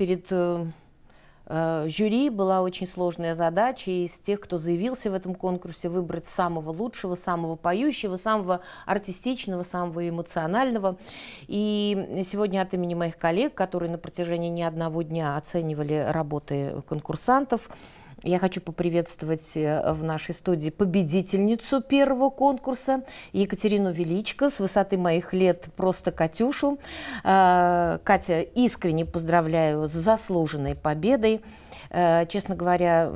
перед э, э, жюри была очень сложная задача из тех, кто заявился в этом конкурсе, выбрать самого лучшего, самого поющего, самого артистичного, самого эмоционального. И сегодня от имени моих коллег, которые на протяжении не одного дня оценивали работы конкурсантов, я хочу поприветствовать э, в нашей студии победительницу первого конкурса Екатерину Величко. С высоты моих лет просто Катюшу. Э, Катя, искренне поздравляю с заслуженной победой. Э, честно говоря,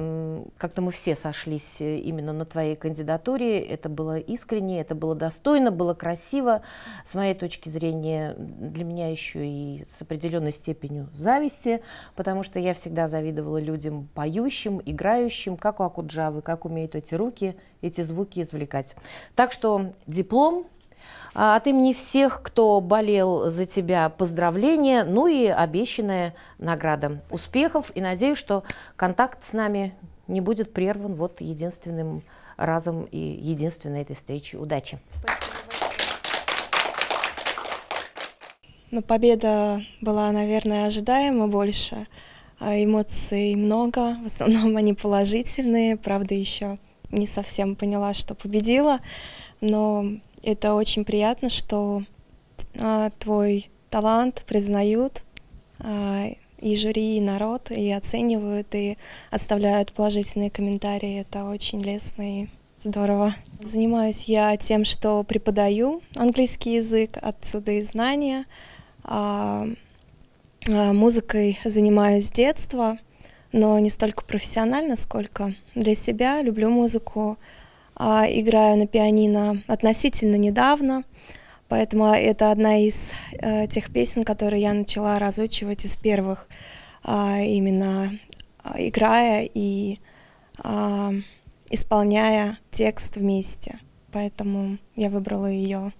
как-то мы все сошлись именно на твоей кандидатуре. Это было искренне, это было достойно, было красиво. С моей точки зрения, для меня еще и с определенной степенью зависти, потому что я всегда завидовала людям поющим и играющим, как у Акуджавы, как умеют эти руки, эти звуки извлекать. Так что диплом а, от имени всех, кто болел за тебя, поздравления, ну и обещанная награда. Успехов и надеюсь, что контакт с нами не будет прерван вот единственным разом и единственной этой встречи. Удачи! Спасибо. Ну, победа была, наверное, ожидаема больше. А, эмоций много, в основном они положительные, правда, еще не совсем поняла, что победила, но это очень приятно, что а, твой талант признают а, и жюри, и народ, и оценивают, и оставляют положительные комментарии. Это очень лестно и здорово. Занимаюсь я тем, что преподаю английский язык, отсюда и знания. А, а, музыкой занимаюсь с детства, но не столько профессионально, сколько для себя. Люблю музыку, а, играю на пианино относительно недавно, поэтому это одна из э, тех песен, которые я начала разучивать из первых, а, именно играя и исполняя текст вместе. Поэтому я выбрала ее.